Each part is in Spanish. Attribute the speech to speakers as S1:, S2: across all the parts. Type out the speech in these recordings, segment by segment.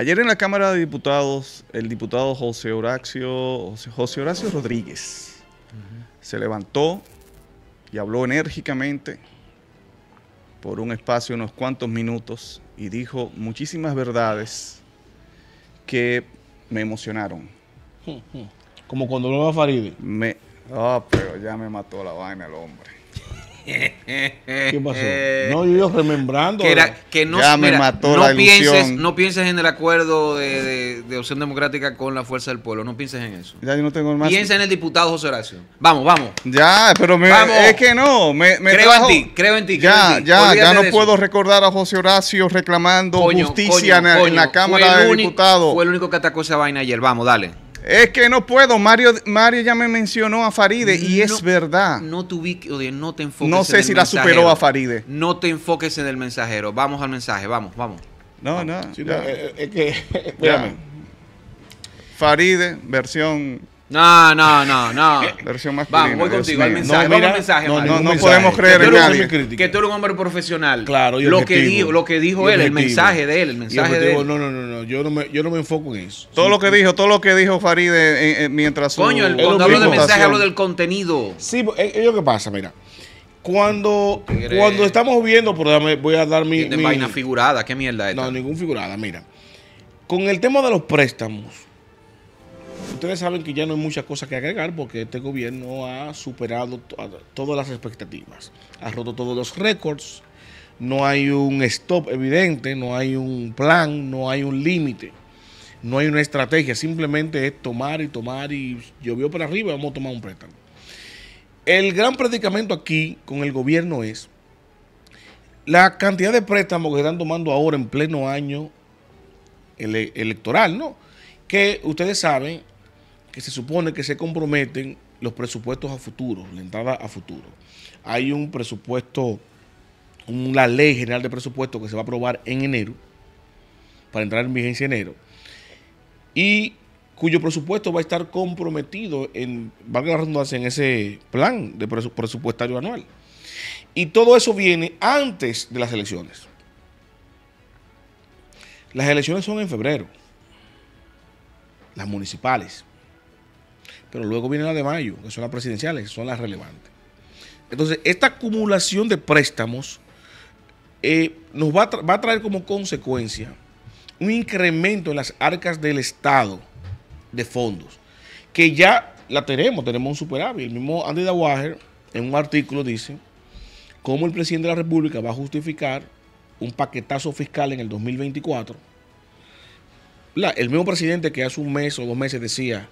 S1: Ayer en la Cámara de Diputados, el diputado José Horacio, José Horacio Rodríguez se levantó y habló enérgicamente por un espacio de unos cuantos minutos y dijo muchísimas verdades que me emocionaron. Como cuando lo va Faride. Me, ah, pero ya me mató la vaina el hombre. ¿Qué pasó? Eh, no,
S2: yo, remembrando. no, me mató pienses,
S3: no pienses en el acuerdo de, opción democrática con la fuerza del pueblo. No pienses en eso.
S1: Ya no tengo más. Piensa
S3: en el diputado José Horacio. Vamos, vamos.
S1: Ya, pero es que no. Me, creo en ti, creo en ti. Ya, ya, ya no puedo recordar a José Horacio reclamando justicia en, la Cámara de Diputados. Fue el único que atacó esa vaina ayer. Vamos, dale. Es que no puedo. Mario, Mario ya me mencionó a Faride y es verdad. No te no te enfoques. No sé si la superó a Faride.
S3: No te enfoques en el
S1: mensajero. Vamos al mensaje, vamos, vamos. No, no. Eh, eh, es que, Faride, versión no, no, no, no. Versión más Vamos, voy contigo. Al mensaje, no, No, podemos creer en Que tú eres un hombre profesional. Claro,
S2: lo que dijo, lo que dijo él, el mensaje de él, el mensaje de él. No, no, no, no. Yo no me, yo no me enfoco en eso. Todo lo que dijo, todo lo
S1: que dijo Faride mientras. Coño, el, cuando hablo de mensaje hablo del
S2: contenido. Sí, pues, es lo que pasa, mira. Cuando, cuando estamos viendo, dame, voy a dar mi. De mi... vaina figurada, qué mierda es. No, ningún figurada, mira. Con el tema de los préstamos ustedes saben que ya no hay muchas cosas que agregar porque este gobierno ha superado todas las expectativas, ha roto todos los récords, no hay un stop evidente, no hay un plan, no hay un límite, no hay una estrategia, simplemente es tomar y tomar y llovió para arriba, vamos a tomar un préstamo. El gran predicamento aquí con el gobierno es la cantidad de préstamos que están tomando ahora en pleno año electoral, ¿no? Que ustedes saben, que se supone que se comprometen los presupuestos a futuro, la entrada a futuro. Hay un presupuesto, una ley general de presupuesto que se va a aprobar en enero, para entrar en vigencia enero, y cuyo presupuesto va a estar comprometido en, va la redundancia, en ese plan de presupuestario anual. Y todo eso viene antes de las elecciones. Las elecciones son en febrero, las municipales pero luego viene la de mayo, que son las presidenciales, son las relevantes. Entonces, esta acumulación de préstamos eh, nos va a, va a traer como consecuencia un incremento en las arcas del Estado de fondos, que ya la tenemos, tenemos un superávit. El mismo Andy Dawager en un artículo dice cómo el presidente de la República va a justificar un paquetazo fiscal en el 2024 el mismo presidente que hace un mes o dos meses decía,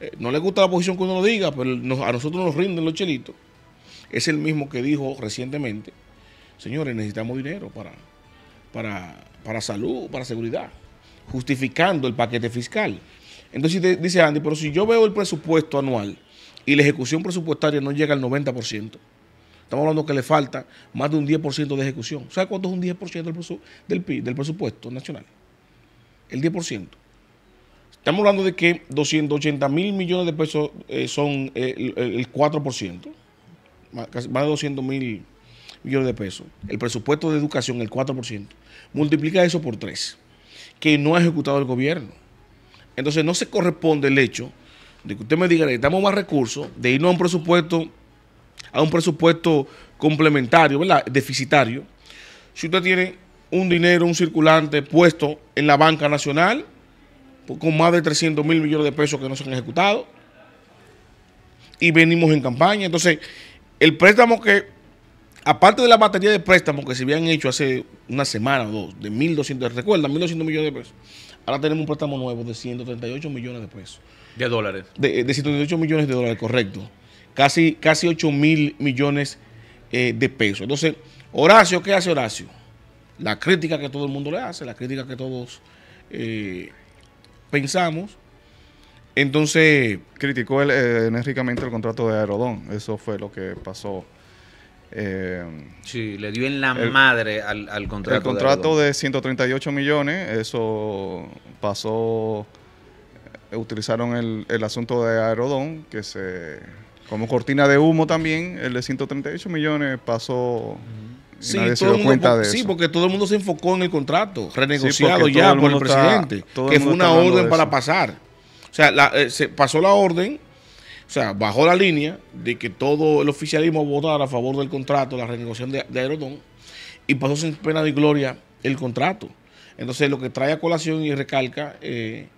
S2: eh, no le gusta la posición que uno lo diga, pero a nosotros nos rinden los chelitos, es el mismo que dijo recientemente, señores, necesitamos dinero para, para, salud, para seguridad, justificando el paquete fiscal. Entonces dice Andy, pero si yo veo el presupuesto anual y la ejecución presupuestaria no llega al 90%, Estamos hablando que le falta más de un 10% de ejecución. ¿Sabe cuánto es un 10% del, del del presupuesto nacional? el 10%. Estamos hablando de que 280 mil millones de pesos eh, son eh, el, 4%, más, de 200 mil millones de pesos. El presupuesto de educación, el 4%. Multiplica eso por 3, que no ha ejecutado el gobierno. Entonces no se corresponde el hecho de que usted me diga, necesitamos más recursos, de irnos a un presupuesto, a un presupuesto complementario, ¿verdad? Deficitario. Si usted tiene un dinero, un circulante puesto en la banca nacional pues, con más de 300 mil millones de pesos que no se han ejecutado y venimos en campaña. Entonces, el préstamo que, aparte de la batería de préstamos que se habían hecho hace una semana o dos, de 1.200, recuerda, 1.200 millones de pesos, ahora tenemos un préstamo nuevo de 138 millones de pesos. De dólares. De, 138 eh, millones de dólares, correcto. Casi, casi 8 mil millones eh, de pesos. Entonces, Horacio, ¿qué hace Horacio? la crítica que todo el mundo le hace, la crítica que todos eh, pensamos.
S1: Entonces... Criticó eh, enérgicamente el contrato de Aerodón, eso fue lo que pasó. Eh,
S3: sí, le dio en la madre al, al, contrato. El contrato
S1: de, 138 millones, eso pasó, utilizaron el, asunto de Aerodón, que se, como cortina de humo también, el de 138 millones pasó... Sí, porque
S2: todo el mundo se enfocó en el contrato, renegociado ya por el presidente, que fue una orden para pasar. O sea, eh, se pasó la orden, o sea, bajó la línea de que todo el oficialismo votara a favor del contrato, la renegociación de, Aerodón, y pasó sin pena de gloria el contrato. Entonces, lo que trae a colación y recalca eh,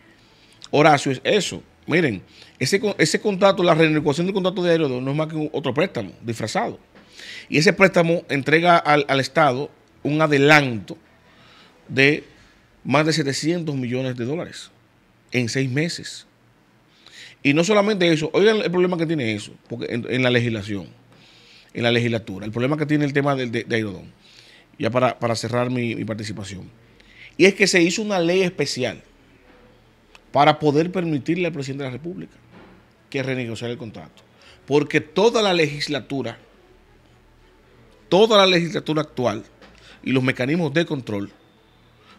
S2: Horacio es eso. Miren, ese, ese contrato, la renegociación del contrato de Aerodón no es más que otro préstamo disfrazado. Y ese préstamo entrega al, Estado un adelanto de más de 700 millones de dólares en seis meses. Y no solamente eso, oigan el problema que tiene eso, porque en, la legislación, en la legislatura, el problema que tiene el tema de, de, Aerodón, ya para, cerrar mi, mi, participación, y es que se hizo una ley especial para poder permitirle al presidente de la República que renegociara el contrato, porque toda la legislatura toda la legislatura actual y los mecanismos de control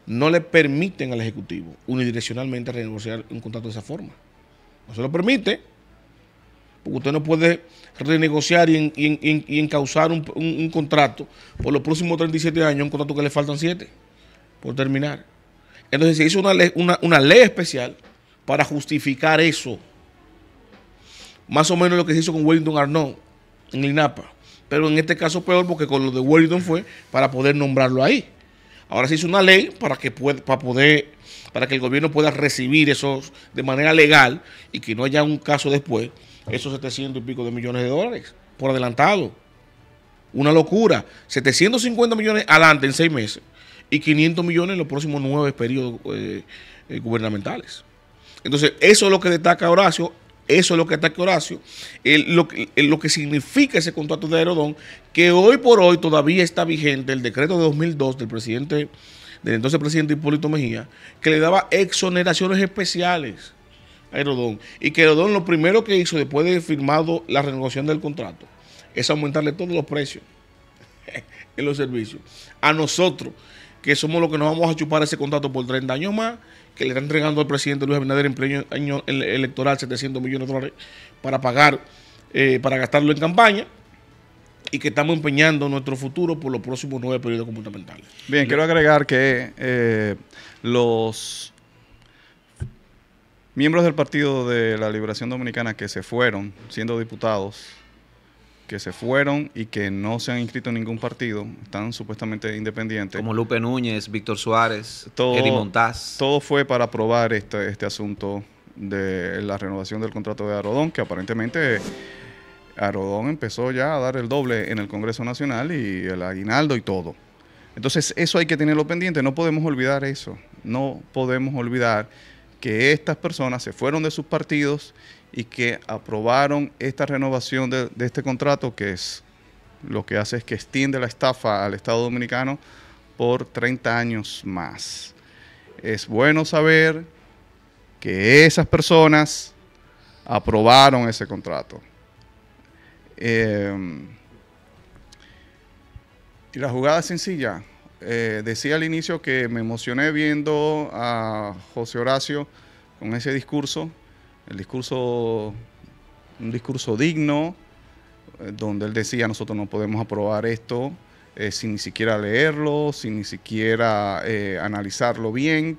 S2: no le permiten al Ejecutivo unidireccionalmente renegociar un contrato de esa forma. No se lo permite, porque usted no puede renegociar y, encauzar un, contrato por los próximos 37 años, un contrato que le faltan 7 por terminar. Entonces se hizo una ley, especial para justificar eso. Más o menos lo que se hizo con Wellington Arnaud en el INAPA. Pero en este caso peor porque con lo de Wellington fue para poder nombrarlo ahí. Ahora se hizo una ley para que, para poder, para que el gobierno pueda recibir esos de manera legal y que no haya un caso después, esos 700 y pico de millones de dólares por adelantado. Una locura. 750 millones adelante en seis meses y 500 millones en los próximos nueve periodos eh, eh, gubernamentales. Entonces, eso es lo que destaca Horacio eso es lo que ataca Horacio, lo, que significa ese contrato de Aerodón, que hoy por hoy todavía está vigente el decreto de 2002 del presidente, del entonces presidente Hipólito Mejía, que le daba exoneraciones especiales a Aerodón. Y que Aerodón lo primero que hizo después de firmado la renovación del contrato es aumentarle todos los precios en los servicios. A nosotros, que somos los que nos vamos a chupar ese contrato por 30 años más que le está entregando al presidente Luis Abinader en pleno año electoral 700 millones de dólares para pagar, eh, para gastarlo en campaña y que estamos empeñando nuestro futuro por los próximos nueve periodos comportamentales. Bien, quiero agregar que
S1: eh, los miembros del Partido de la Liberación Dominicana que se fueron siendo diputados que se fueron y que no se han inscrito en ningún partido, están supuestamente independientes. Como Lupe Núñez, Víctor Suárez, todo, Eddie Todo fue para aprobar este, este asunto de la renovación del contrato de Arrodón, que aparentemente Arrodón empezó ya a dar el doble en el Congreso Nacional y el aguinaldo y todo. Entonces eso hay que tenerlo pendiente, no podemos olvidar eso, no podemos olvidar que estas personas se fueron de sus partidos y que aprobaron esta renovación de, este contrato que es lo que hace es que extiende la estafa al Estado Dominicano por 30 años más. Es bueno saber que esas personas aprobaron ese contrato. Em, y la jugada sencilla. Eh, decía al inicio que me emocioné viendo a José Horacio con ese discurso, el discurso, un discurso digno, eh, donde él decía nosotros no podemos aprobar esto eh, sin ni siquiera leerlo, sin ni siquiera eh, analizarlo bien.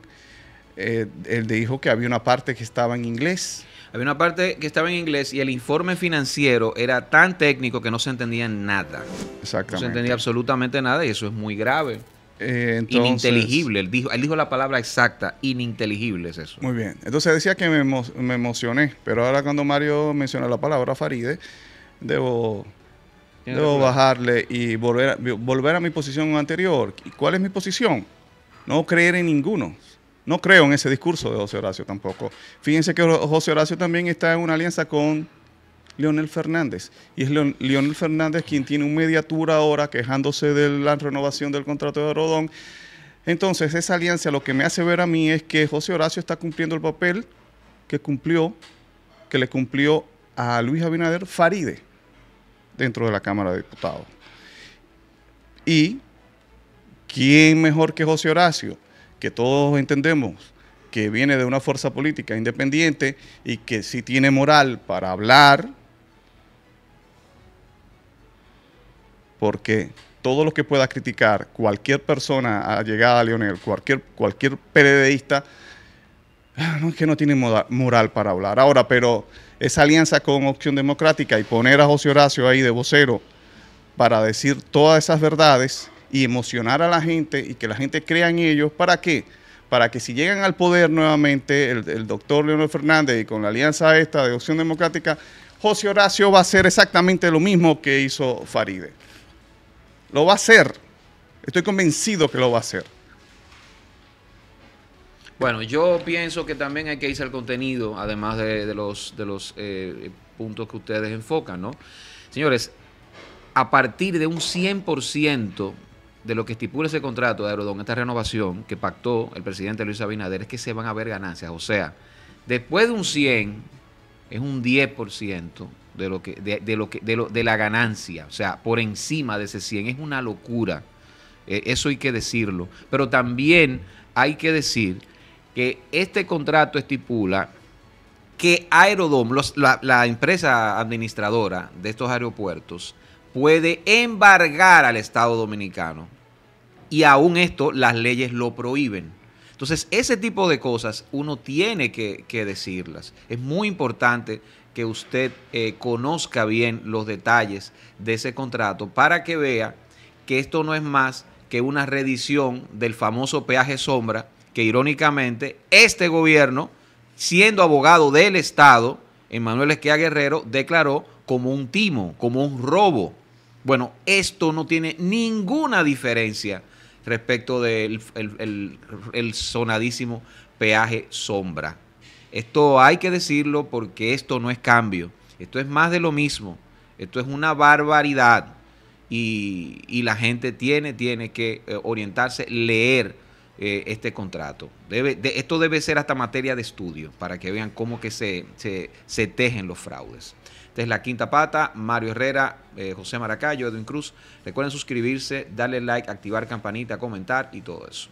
S1: él dijo que había una parte que estaba en inglés. Había una parte que estaba en inglés y el informe financiero era tan
S3: técnico que no se entendía nada. Exactamente. No se entendía absolutamente nada y eso es muy grave.
S1: Eh, ininteligible,
S3: él dijo, él dijo la palabra exacta, ininteligible es eso.
S1: Muy bien, entonces decía que me, emocioné, pero ahora cuando Mario menciona la palabra Faride, debo, bajarle y volver a, volver a mi posición anterior. ¿Cuál es mi posición? No creer en ninguno. No creo en ese discurso de José Horacio tampoco. Fíjense que José Horacio también está en una alianza con Leonel Fernández. Y es Leonel Fernández quien tiene un mediatura ahora quejándose de la renovación del contrato de Rodón. Entonces, esa alianza lo que me hace ver a mí es que José Horacio está cumpliendo el papel que cumplió, que le cumplió a Luis Abinader Faride dentro de la Cámara de Diputados. Y quién mejor que José Horacio, que todos entendemos que viene de una fuerza política independiente y que sí tiene moral para hablar porque todo lo que pueda criticar cualquier persona llegada a Leonel, cualquier, cualquier ah, es que no tiene moral para hablar. Ahora, pero esa alianza con Opción Democrática y poner a José Horacio ahí de vocero para decir todas esas verdades y emocionar a la gente y que la gente crea en ellos, ¿para qué? Para que si llegan al poder nuevamente el, doctor Leonel Fernández y con la alianza esta de Opción Democrática, José Horacio va a hacer exactamente lo mismo que hizo Faride. Lo va a hacer. Estoy convencido que lo va a hacer.
S3: Bueno, yo pienso que también hay que irse al contenido, además de, los, de los eh, puntos que ustedes enfocan, ¿no? Señores, a partir de un 100% de lo que estipula ese contrato de Aerodón, esta renovación que pactó el presidente Luis Abinader, es que se van a ver ganancias. O sea, después de un 100, es un 10% de lo que de, lo que de, la ganancia, o sea, por encima de ese 100 es una locura. Eh, eso hay que decirlo, pero también hay que decir que este contrato estipula que Aerodom, la, la empresa administradora de estos aeropuertos, puede embargar al Estado dominicano. Y aún esto las leyes lo prohíben. Entonces, ese tipo de cosas uno tiene que, decirlas. Es muy importante que usted eh, conozca bien los detalles de ese contrato para que vea que esto no es más que una redición del famoso peaje sombra que irónicamente este gobierno, siendo abogado del Estado, Emanuel Esquia Guerrero, declaró como un timo, como un robo. Bueno, esto no tiene ninguna diferencia respecto del el, sonadísimo peaje sombra. Esto hay que decirlo porque esto no es cambio, esto es más de lo mismo, esto es una barbaridad y, la gente tiene, tiene que eh, orientarse, leer eh, este contrato. Debe, esto debe ser hasta materia de estudio para que vean cómo que se tejen los fraudes. Esta es la quinta pata. Mario Herrera, eh, José Maracayo, Edwin Cruz. Recuerden suscribirse, darle like, activar campanita, comentar y todo eso.